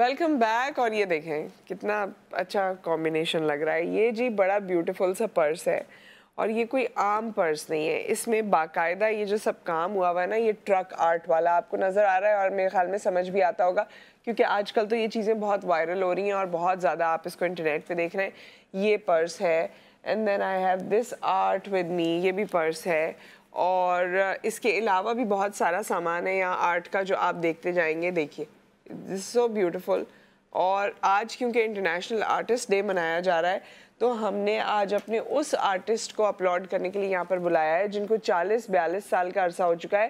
Welcome back और ये देखें कितना अच्छा कॉम्बिनेशन लग रहा है ये जी बड़ा ब्यूटीफुल सा पर्स है और ये कोई आम पर्स नहीं है इसमें बाकायदा ये जो सब काम हुआ हुआ है ना ये ट्रक आर्ट वाला आपको नज़र आ रहा है और मेरे ख्याल में समझ भी आता होगा क्योंकि आजकल तो ये चीज़ें बहुत वायरल हो रही हैं और बहुत ज़्यादा आप इसको इंटरनेट पे देख रहे हैं ये पर्स है and then I have this art with me ये भी पर्स है और इसके अलावा भी बहुत सारा सामान है यहाँ आर्ट का जो आप देखते जाएंगे देखिए दिस सो ब्यूटिफुल और आज क्योंकि इंटरनेशनल आर्टिस्ट डे मनाया जा रहा है तो हमने आज अपने उस आर्टिस्ट को अपलोड करने के लिए यहाँ पर बुलाया है जिनको 40-42 साल का अरसा हो चुका है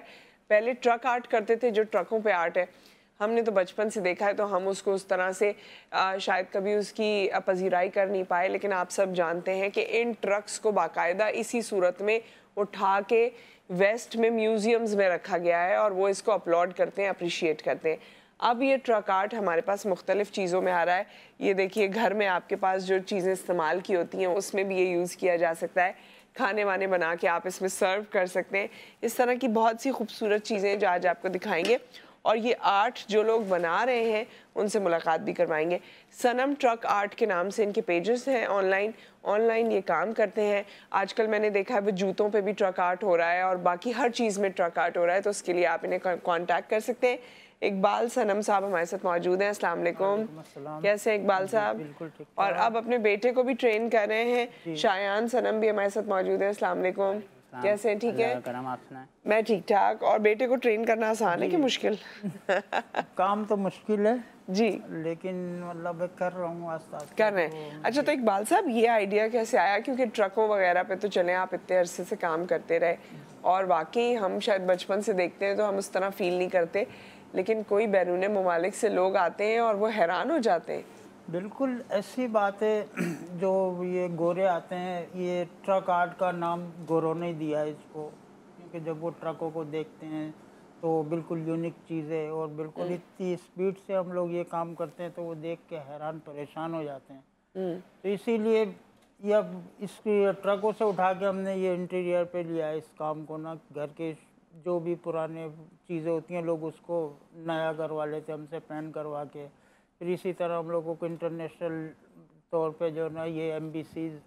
पहले ट्रक आर्ट करते थे जो ट्रकों पे आर्ट है हमने तो बचपन से देखा है तो हम उसको उस तरह से आ, शायद कभी उसकी पजीराई कर नहीं पाए लेकिन आप सब जानते हैं कि इन ट्रक्स को बाकायदा इसी सूरत में उठा के वेस्ट में म्यूज़ियम्स में रखा गया है और वो इसको अपलोड करते हैं अप्रिशिएट करते हैं अब ये ट्रक आर्ट हमारे पास मुख्तलिफ़ चीज़ों में आ रहा है ये देखिए घर में आपके पास जो चीज़ें इस्तेमाल की होती हैं उसमें भी ये यूज़ किया जा सकता है खाने वाने बना के आप इसमें सर्व कर सकते हैं इस तरह की बहुत सी खूबसूरत चीज़ें जो आज आपको दिखाएंगे और ये आर्ट जो लोग बना रहे हैं उनसे मुलाकात भी करवाएंगे सनम ट्रक आर्ट के नाम से इनके पेजेस हैं ऑनलाइन ऑनलाइन ये काम करते हैं आजकल मैंने देखा है वो जूतों पे भी ट्रक आर्ट हो रहा है और बाकी हर चीज़ में ट्रक आर्ट हो रहा है तो उसके लिए आप इन्हें कॉन्टैक्ट कर सकते हैं इकबाल सनम साहब हमारे साथ मौजूद हैं अस्सलाम कैसे इकबाल साहब और अब अपने बेटे को भी ट्रेन कर रहे हैं शायान सनम भी हमारे साथ मौजूद हैं अस्सलाम कैसे ठीक है मैं ठीक ठाक और बेटे को ट्रेन करना आसान है कि मुश्किल काम तो मुश्किल है जी लेकिन मतलब कर रहा हूँ कर रहे हैं तो अच्छा तो इकबाल साहब ये आइडिया कैसे आया क्योंकि ट्रकों वगैरह पे तो चले आप इतने अरसे से काम करते रहे और वाकई हम शायद बचपन से देखते हैं तो हम उस तरह फील नहीं करते लेकिन कोई बैरून ममालिक से लोग आते हैं और वो हैरान हो जाते हैं बिल्कुल ऐसी बात है जो ये गोरे आते हैं ये ट्रक आर्ट का नाम गोरों ने दिया है इसको क्योंकि जब वो ट्रकों को देखते हैं तो बिल्कुल यूनिक चीज़ है और बिल्कुल हम्म। इतनी स्पीड से हम लोग ये काम करते हैं तो वो देख के हैरान परेशान हो जाते हैं हम्म। तो इसीलिए ये अब इसकी ट्रकों से उठा के हमने ये इंटीरियर पे लिया है इस काम को ना घर के जो भी पुराने चीज़ें होती हैं लोग उसको नया करवा लेते हैं हमसे पेंट करवा के फिर इसी तरह हम लोगों को इंटरनेशनल तौर पे जो ना ये एम बी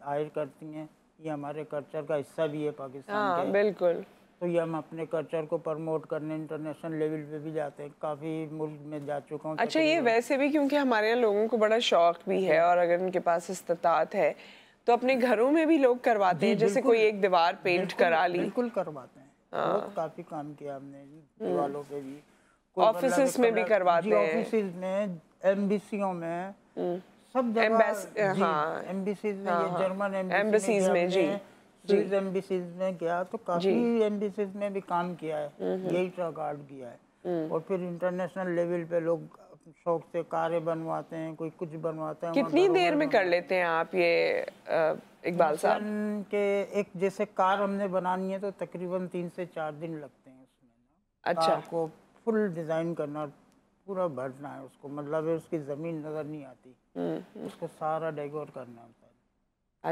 हायर करती हैं ये हमारे कल्चर का हिस्सा भी है पाकिस्तान हाँ, बिल्कुल तो ये हम अपने कल्चर को प्रमोट करने इंटरनेशनल लेवल पे भी जाते हैं काफ़ी मुल्क में जा चुका हूँ अच्छा ये वैसे भी क्योंकि हमारे यहाँ लोगों को बड़ा शौक भी है और अगर उनके पास इस्तात है तो अपने घरों में भी लोग करवाते हैं जैसे कोई एक दीवार पेंट करा ली बिल्कुल करवाते हैं हाँ। काफ़ी काम किया हमने पे भी ऑफिस मतलब में भी करवाते हैं ऑफिस में एम्बेसियों में हम्म। सब जगह हाँ एम्बेसीज में जर्मन हाँ, एम्बेसीज हाँ। में जी स्विस एम्बेसीज में गया तो काफ़ी एम्बेसीज में भी काम किया है हम्म, हम्म। यही ट्रक आर्ट किया है और फिर इंटरनेशनल लेवल पे लोग शौक से कारे बनवाते हैं कोई कुछ बनवाते हैं कितनी देर में कर लेते हैं आप ये इकबाल साहब के एक जैसे कार हमने बनानी है तो तकरीबन तीन से चार दिन लगते हैं उसमें अच्छा को फुल डिज़ाइन करना पूरा भरना है उसको मतलब है उसकी ज़मीन नज़र नहीं आती हम्म, हम्म। उसको सारा डेकोर करना होता है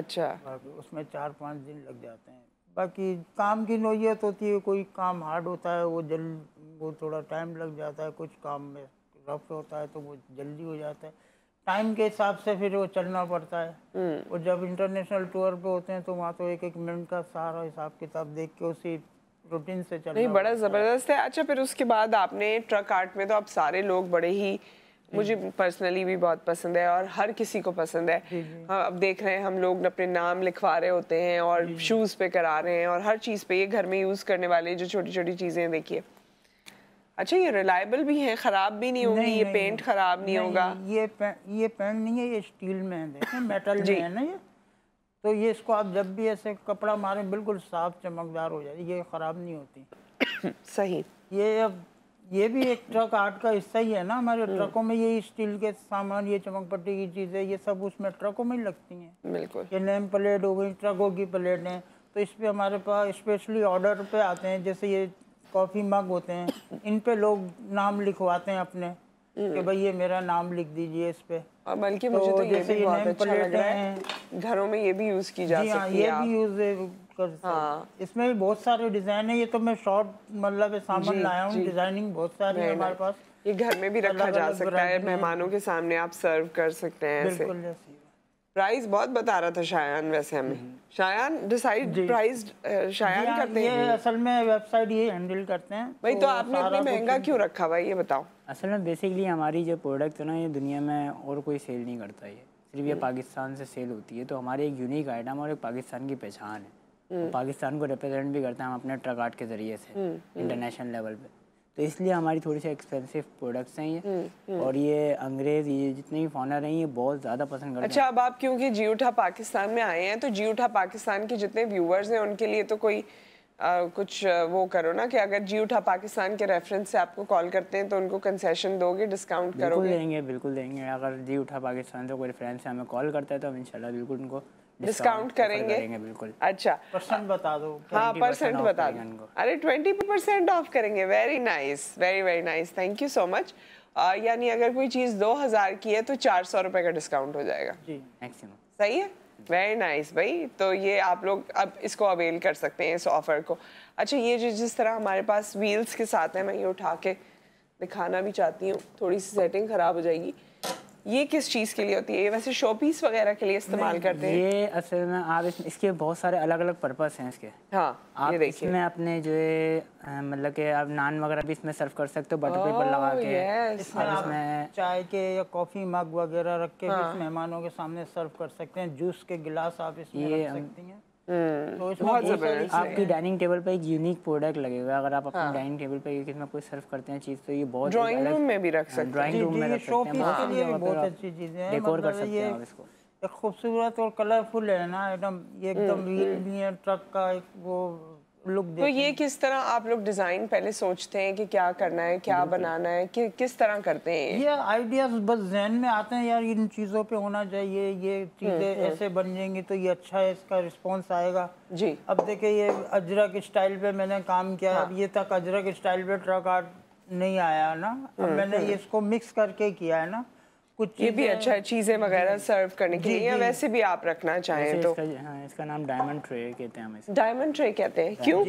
अच्छा उसमें चार पाँच दिन लग जाते हैं बाकी काम की नोयत होती है कोई काम हार्ड होता है वो जल्द वो थोड़ा टाइम लग जाता है कुछ काम में रफ होता है तो वो जल्दी हो जाता है टाइम के हिसाब से फिर वो चलना पड़ता है हम्म। और जब इंटरनेशनल टूर पे होते हैं तो वहाँ तो एक एक मिनट का सारा हिसाब किताब देख के उसी रूटीन से चलना नहीं बड़ा ज़बरदस्त है अच्छा फिर उसके बाद आपने ट्रक आर्ट में तो आप सारे लोग बड़े ही हम्म। मुझे पर्सनली भी बहुत पसंद है और हर किसी को पसंद है हाँ, अब देख रहे हैं हम लोग अपने नाम लिखवा रहे होते हैं और शूज़ पे करा रहे हैं और हर चीज़ पे ये घर में यूज़ करने वाले जो छोटी छोटी चीज़ें देखिए अच्छा ये रिलायबल भी है ख़राब भी नहीं होगी ये पेंट ख़राब नहीं, होगा ये ये पेंट नहीं है ये स्टील में है मेटल में है ना ये तो ये इसको आप जब भी ऐसे कपड़ा मारें बिल्कुल साफ चमकदार हो जाती ये ख़राब नहीं होती सही ये अब ये भी एक ट्रक आर्ट का हिस्सा ही है ना हमारे ट्रकों हम्म। में ये स्टील के सामान ये चमक पट्टी की चीज़ें ये सब उसमें ट्रकों में ही लगती हैं बिल्कुल ये नेम प्लेट हो गई ट्रकों की प्लेटें तो इस पर हमारे पास स्पेशली ऑर्डर पे आते हैं जैसे ये कॉफ़ी मग होते हैं इन पे लोग नाम लिखवाते हैं अपने कि हम्म। भाई ये मेरा नाम लिख दीजिए इस पे और बल्कि तो मुझे तो, ये भी बहुत अच्छा लग रहा है घरों में ये भी यूज की जा हाँ, सकती है ये भी यूज कर हाँ। इसमें भी बहुत सारे डिजाइन है ये तो मैं शॉर्ट मतलब सामान लाया हूँ डिजाइनिंग बहुत सारी है हमारे पास ये घर में भी रखा जा सकता है मेहमानों के सामने आप सर्व कर सकते हैं ऐसे प्राइस बहुत बता रहा था शायान वैसे हमें शायान डिसाइड प्राइस शायान करते हैं ये असल में वेबसाइट ये हैंडल करते हैं भाई तो, तो आपने इतने महंगा क्यों रखा भाई ये बताओ असल में बेसिकली हमारी जो प्रोडक्ट है ना ये दुनिया में और कोई सेल नहीं करता ये सिर्फ ये हम्म। पाकिस्तान से सेल होती है तो हमारी एक यूनिक आइटम और एक पाकिस्तान की पहचान है हम्म। पाकिस्तान को रिप्रेजेंट भी करते हैं हम अपने ट्रक आर्ट के जरिए से इंटरनेशनल लेवल पर तो इसलिए हमारी थोड़ी सी एक्सपेंसिव प्रोडक्ट्स हैं ये हम्म, हम्म। और ये अंग्रेज ये जितने भी फॉनर हैं ये बहुत ज़्यादा पसंद करते अच्छा हैं। अब आप क्योंकि जी उठा पाकिस्तान में आए हैं तो जी उठा पाकिस्तान के जितने व्यूवर्स हैं उनके लिए तो कोई आ, कुछ वो करो ना कि अगर जी उठा पाकिस्तान के रेफरेंस से आपको कॉल करते हैं तो उनको कंसेशन दोगे डिस्काउंट करोगे बिल्कुल देंगे बिल्कुल देंगे अगर जी उठा पाकिस्तान से कोई रेफरेंस से हमें कॉल करता है तो हम इनशाला बिल्कुल उनको डिस्काउंट करेंगे बिल्कुल अच्छा परसेंट बता दो हाँ परसेंट बता दो अरे ट्वेंटी परसेंट ऑफ करेंगे very nice very very nice thank you so much यानी अगर कोई चीज़ दो हज़ार की है तो चार सौ रुपए का डिस्काउंट हो जाएगा जी सही है वेरी नाइस nice भाई तो ये आप लोग अब इसको अवेल कर सकते हैं इस ऑफ़र को अच्छा ये जो जिस तरह हमारे पास व्हील्स के साथ है मैं ये उठा के दिखाना भी चाहती हूँ थोड़ी सी सेटिंग ख़राब हो जाएगी ये किस चीज़ के लिए होती है वैसे शोपीस वगैरह के लिए इस्तेमाल करते हैं ये असल में आप इस, इसके बहुत सारे अलग अलग पर्पस हैं इसके हाँ आप ये इसमें अपने जो है मतलब के आप नान वगैरह भी इसमें सर्व कर सकते हो बटर पेपर oh, लगा के इसमें इसमें चाय के या कॉफ़ी मग वगैरह रख के हाँ। मेहमानों के सामने सर्व कर सकते हैं जूस के गिलास आप इसमें रख सकती हैं हम्म। तो आपकी डाइनिंग टेबल पे एक यूनिक प्रोडक्ट लगेगा अगर आप अपने डाइनिंग टेबल पे ये कितना कोई सर्व करते हैं चीज तो ये बहुत ड्राइंग रूम में भी रख हाँ, सकते हैं ड्राइंग रूम में रख सकते हैं बहुत अच्छी चीजें हैं डेकोर मतलब कर सकते हैं आप इसको एक खूबसूरत और कलरफुल है ना एकदम ये एकदम व्हील भी है ट्रक का एक वो लुक तो ये किस तरह आप लोग डिज़ाइन पहले सोचते हैं कि क्या करना है क्या बनाना है कि किस तरह करते हैं ये आइडियाज बस जहन में आते हैं यार इन चीज़ों पे होना चाहिए ये चीज़ें हम्म, हम्म। ऐसे बन जाएंगी तो ये अच्छा है इसका रिस्पॉन्स आएगा जी अब देखे ये अजरक स्टाइल पे मैंने काम किया हाँ। अब ये तक अजरक स्टाइल पे ट्रक आर्ट नहीं आया ना अब हम्म, मैंने इसको मिक्स करके किया है ना कुछ ये भी अच्छा है चीज़ें वगैरह सर्व करने के लिए वैसे भी आप रखना चाहें तो इसका, हाँ, इसका नाम डायमंड ट्रे कहते हैं हमें डायमंड ट्रे कहते हैं क्यों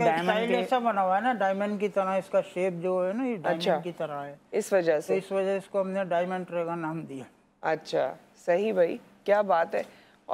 डायमंड ऐसा बना हुआ है ना डायमंड की तरह इसका शेप जो है ना ये अच्छा की तरह है इस वजह से तो इस वजह इसको हमने डायमंड ट्रे का नाम दिया अच्छा सही भाई क्या बात है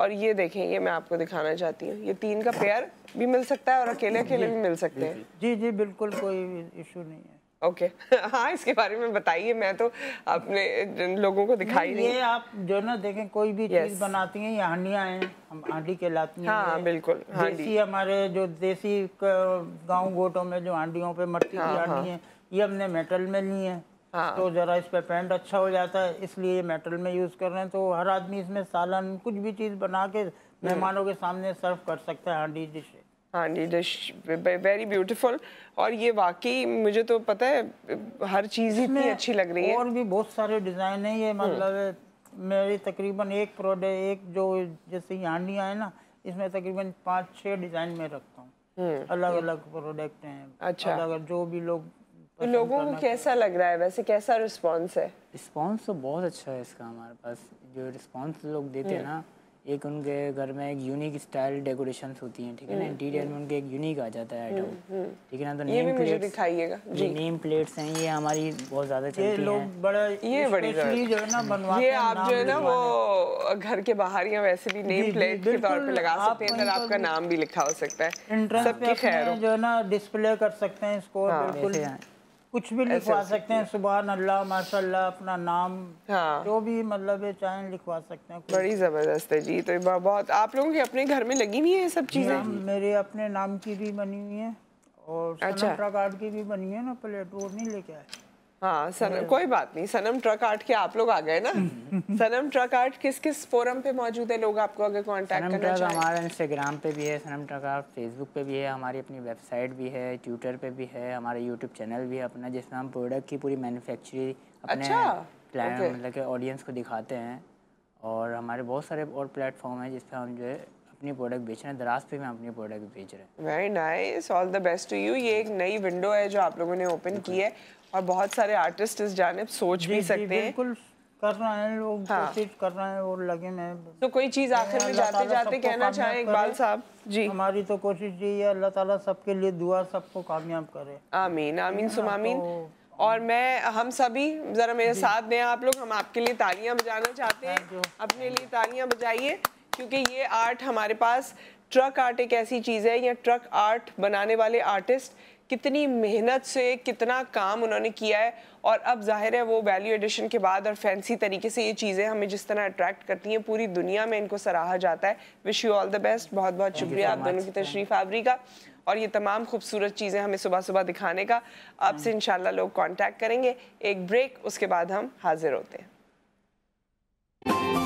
और ये देखें ये मैं आपको दिखाना चाहती हूँ ये तीन का पेयर भी मिल सकता है और अकेले अकेले भी मिल सकते हैं जी जी बिल्कुल कोई इशू नहीं है ओके okay. हाँ इसके बारे में बताइए मैं तो अपने जिन लोगों को दिखाई नहीं, नहीं। ये आप जो ना देखें कोई भी yes. चीज बनाती हैं ये हंडिया हैं हम हांडी के कहलाती हैं हाँ बिल्कुल देसी हमारे जो देसी गांव गोटों में जो हांडियों पे मट्टी हाँ, की हाँ। हांडी हाँ। है ये हमने मेटल में ली है हाँ। तो ज़रा इस पे पेंट अच्छा हो जाता है इसलिए ये मेटल में यूज़ कर रहे हैं तो हर आदमी इसमें सालन कुछ भी चीज़ बना के हम्म। मेहमानों के सामने सर्व कर सकता है हांडी डिश हाँ जी वेरी ब्यूटीफुल और ये वाकई मुझे तो पता है हर चीज़ इतनी अच्छी लग रही है और भी बहुत सारे डिज़ाइन है ये मतलब हम्म। मेरी तकरीबन एक प्रोडक्ट एक जो जैसे हांडिया है ना इसमें तकरीबन पाँच छह डिज़ाइन में रखता हूँ अलग अलग प्रोडक्ट है अच्छा अलग जो भी लोग तो लोगों को कैसा लग रहा है वैसे कैसा रिस्पॉन्स है रिस्पॉन्स तो बहुत अच्छा है इसका हमारे पास जो रिस्पॉन्स लोग देते हैं हम्म। ना एक उनके घर में एक यूनिक स्टाइल डेकोरेशन होती हैं ठीक है ना इंटीरियर हम्म, हम्म। में उनके एक यूनिक आ जाता है आइटम हम्म, ठीक है ना तो नेम प्लेट दिखाइएगा जी नेम प्लेट्स हैं ये हमारी बहुत ज्यादा चलती हैं लोग बड़ा ये बड़ी जो है ना बनवाते हैं ये आप जो है ना वो घर के बाहर या वैसे भी नेम प्लेट के तौर पे लगा सकते हैं अंदर आपका नाम भी लिखा हो सकता है सबकी खैर जो है ना डिस्प्ले कर सकते हैं इसको हाँ, बिल्कुल कुछ भी लिखवा सकते हैं सुबह अल्लाह माशा अपना नाम हाँ जो भी मतलब है चाहे लिखवा सकते हैं बड़ी ज़बरदस्त है जी तो बहुत आप लोगों के अपने घर में लगी हुई है ये सब चीज़ें मेरे अपने नाम की भी बनी हुई है और अच्छा कार्ड की भी बनी है ना प्लेट वो नहीं लेके आए हाँ सनम कोई बात नहीं सनम ट्रक आर्ट के आप लोग आ गए ना सनम ट्रक आर्ट किस किस फोरम पे मौजूद है लोग आपको अगर कांटेक्ट करना चाहें हमारा इंस्टाग्राम पे भी है सनम ट्रक आर्ट फेसबुक पे भी है हमारी अपनी वेबसाइट भी है ट्विटर पे भी है हमारा यूट्यूब चैनल भी है अपना जिसमें हम प्रोडक्ट की पूरी मैन्युफैक्चरिंग अपने अच्छा? मतलब के ऑडियंस को दिखाते हैं और हमारे बहुत सारे और प्लेटफॉर्म हैं जिसपे हम जो है अपनी प्रोडक्ट बेच रहे हैं दराज पे भी अपनी प्रोडक्ट बेच रहे हैं very nice all the best to you ये एक नई विंडो है जो आप लोगों ने ओपन की है और बहुत सारे आर्टिस्ट इस जानब सोच भी सकते हैं कर रहे हैं लोग हाँ। कर रहे हैं और लगे में तो कोई चीज आखिर में जाते जाते कहना चाहे इकबाल साहब जी हमारी तो कोशिश यही है अल्लाह ताला सबके लिए दुआ सबको कामयाब करे आमीन आमीन हाँ, सुमामीन तो और मैं हम सभी ज़रा मेरे साथ दें आप लोग हम आपके लिए तालियां बजाना चाहते हैं अपने लिए तालियां बजाइए क्योंकि ये आर्ट हमारे पास ट्रक आर्ट एक ऐसी चीज़ है या ट्रक आर्ट बनाने वाले आर्टिस्ट कितनी मेहनत से कितना काम उन्होंने किया है और अब जाहिर है वो वैल्यू एडिशन के बाद और फैंसी तरीके से ये चीज़ें हमें जिस तरह अट्रैक्ट करती हैं पूरी दुनिया में इनको सराहा जाता है wish you all the best बहुत बहुत शुक्रिया आप दोनों की तशरीफ आवरी का और ये तमाम खूबसूरत चीज़ें हमें सुबह सुबह दिखाने का आपसे hmm. इन लोग कॉन्टैक्ट करेंगे एक ब्रेक उसके बाद हम हाजिर होते हैं